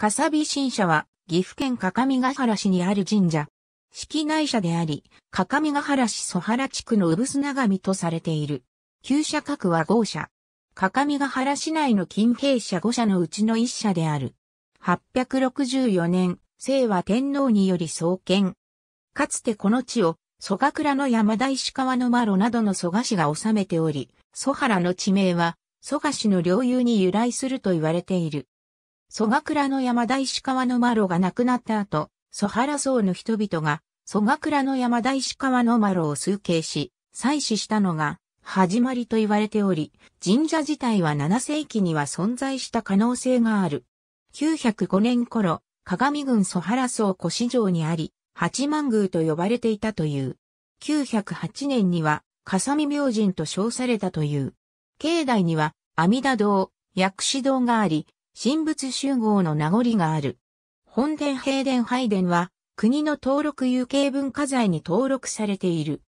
かさび神社は、岐阜県各務原市にある神社。式内社であり、各務原市蘇原地区のうぶすながみとされている。旧社格は豪社。各務原市内の近平社5社のうちの1社である。864年、清和天皇により創建。かつてこの地を、蘇我倉の山田石川のマロなどの蘇我氏が治めており、蘇原の地名は、蘇我氏の領有に由来すると言われている。蘇我倉の山大師川のマロが亡くなった後、蘇原僧の人々が、蘇我倉の山大師川のマロを崇敬し、祭祀したのが、始まりと言われており、神社自体は7世紀には存在した可能性がある。905年頃、鏡郡蘇原荘古市場にあり、八幡宮と呼ばれていたという。908年には、笠見明神と称されたという。境内には、阿弥陀堂、薬師堂があり、神仏集合の名残がある。本殿平殿拝殿は、国の登録有形文化財に登録されている。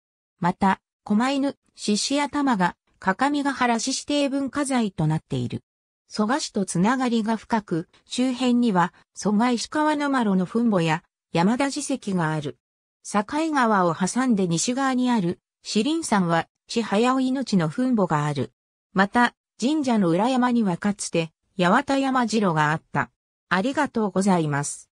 また、狛犬、獅子頭が、各務原獅子定文化財となっている。蘇我市とつながりが深く、周辺には、蘇我石川の丸の墳墓や、山田寺石がある。境川を挟んで西側にある、四林山は、市早尾命の墳墓がある。また、神社の裏山にはかつて、八幡山郎があった。ありがとうございます。